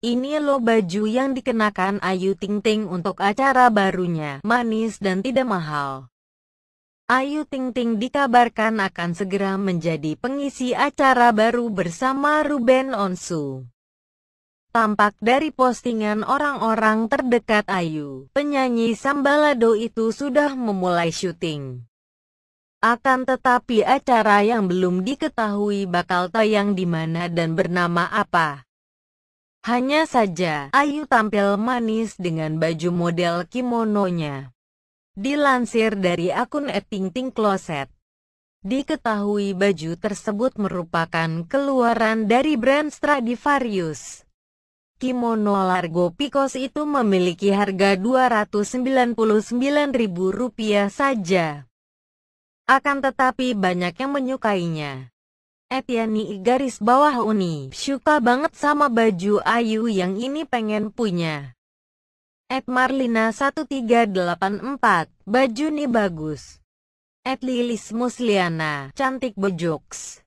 Ini lo baju yang dikenakan Ayu Ting Ting untuk acara barunya, manis dan tidak mahal. Ayu Ting Ting dikabarkan akan segera menjadi pengisi acara baru bersama Ruben Onsu. Tampak dari postingan orang-orang terdekat Ayu, penyanyi Sambalado itu sudah memulai syuting. Akan tetapi acara yang belum diketahui bakal tayang di mana dan bernama apa. Hanya saja, Ayu tampil manis dengan baju model kimononya. Dilansir dari akun Etingting Closet, diketahui baju tersebut merupakan keluaran dari brand Stradivarius. Kimono Largo Picos itu memiliki harga Rp299.000 saja. Akan tetapi banyak yang menyukainya. Etiani garis bawah Uni. Suka banget sama baju Ayu yang ini pengen punya. Ed Marlina 1384. Baju nih bagus. Ed Lilis Musliana. Cantik bejoks.